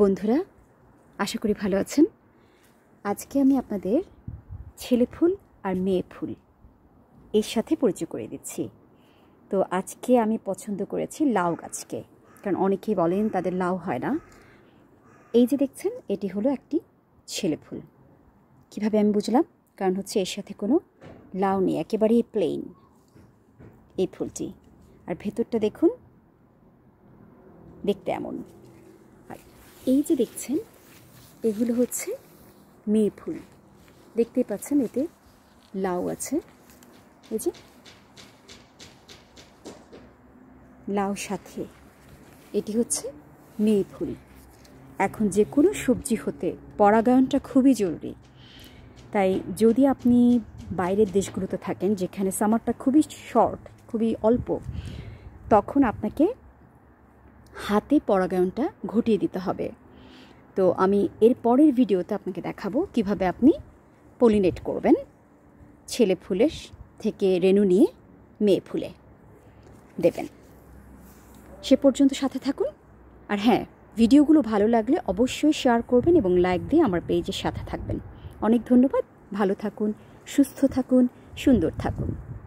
বন্ধুরা আশা করি ভালো আছেন আজকে আমি আপনাদের ছেলে ফুল আর মেয়ে ফুল এর সাথে পরিচয় করে দিচ্ছি তো আজকে আমি পছন্দ করেছি লাউ গাছকে কারণ অনেকেই বলেন তাদের লাউ হয় না এই যে দেখছেন এটি হলো একটি ছেলে ফুল কীভাবে আমি বুঝলাম কারণ হচ্ছে এর সাথে কোনো লাউ নেই একেবারেই প্লেন এই ফুলটি আর ভেতরটা দেখুন দেখতে এমন এই যে দেখছেন এগুলো হচ্ছে মেয়ে ফুল দেখতেই পাচ্ছেন এতে লাউ আছে এই যে লাউ সাথে এটি হচ্ছে মেয়ে ফুল এখন যে কোনো সবজি হতে পরাগায়নটা খুবই জরুরি তাই যদি আপনি বাইরের দেশগুলোতে থাকেন যেখানে সামারটা খুবই শর্ট খুবই অল্প তখন আপনাকে হাতে পরাগায়নটা ঘটিয়ে দিতে হবে তো আমি এর পরের ভিডিওতে আপনাকে দেখাবো কিভাবে আপনি পলিনেট করবেন ছেলে ফুলের থেকে রেনু নিয়ে মেয়ে ফুলে দেবেন সে পর্যন্ত সাথে থাকুন আর হ্যাঁ ভিডিওগুলো ভালো লাগলে অবশ্যই শেয়ার করবেন এবং লাইক দিয়ে আমার পেজের সাথে থাকবেন অনেক ধন্যবাদ ভালো থাকুন সুস্থ থাকুন সুন্দর থাকুন